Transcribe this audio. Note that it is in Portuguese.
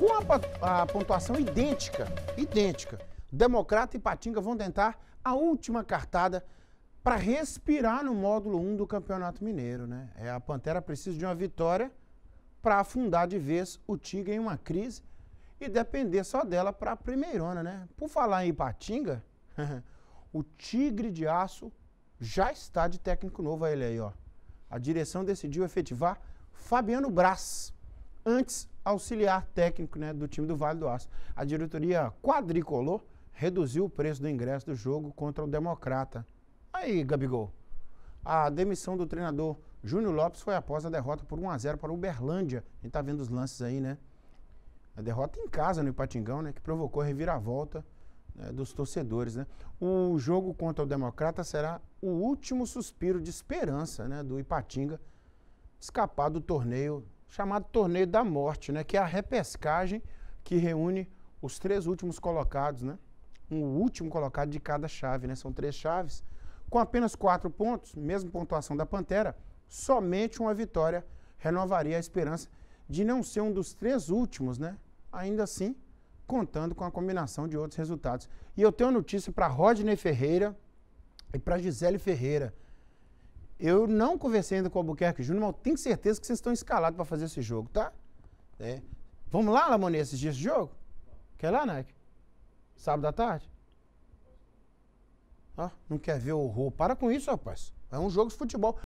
com a, a pontuação idêntica, idêntica, Democrata e Patinga vão tentar a última cartada para respirar no módulo 1 do Campeonato Mineiro, né? É, a Pantera precisa de uma vitória para afundar de vez o Tigre em uma crise e depender só dela para a primeirona, né? Por falar em Patinga, o Tigre de Aço já está de técnico novo a ele aí, ó. A direção decidiu efetivar Fabiano Brás Antes, auxiliar técnico né, do time do Vale do Aço. A diretoria quadricolou reduziu o preço do ingresso do jogo contra o Democrata. Aí, Gabigol. A demissão do treinador Júnior Lopes foi após a derrota por 1 a 0 para o Uberlândia. A gente tá vendo os lances aí, né? A derrota em casa no Ipatingão, né, que provocou a reviravolta né, dos torcedores, né? O jogo contra o Democrata será o último suspiro de esperança, né, do Ipatinga escapar do torneio chamado torneio da morte, né? Que é a repescagem que reúne os três últimos colocados, né? Um último colocado de cada chave, né? São três chaves. Com apenas quatro pontos, mesma pontuação da Pantera, somente uma vitória renovaria a esperança de não ser um dos três últimos, né? Ainda assim, contando com a combinação de outros resultados. E eu tenho notícia para Rodney Ferreira e para Gisele Ferreira. Eu não conversei ainda com o Albuquerque Júnior, mas tenho certeza que vocês estão escalados para fazer esse jogo, tá? É. Vamos lá, Lamonê, assistir esse jogo? Quer lá, Nike? Sábado à tarde? Ah, não quer ver o horror? Para com isso, rapaz. É um jogo de futebol.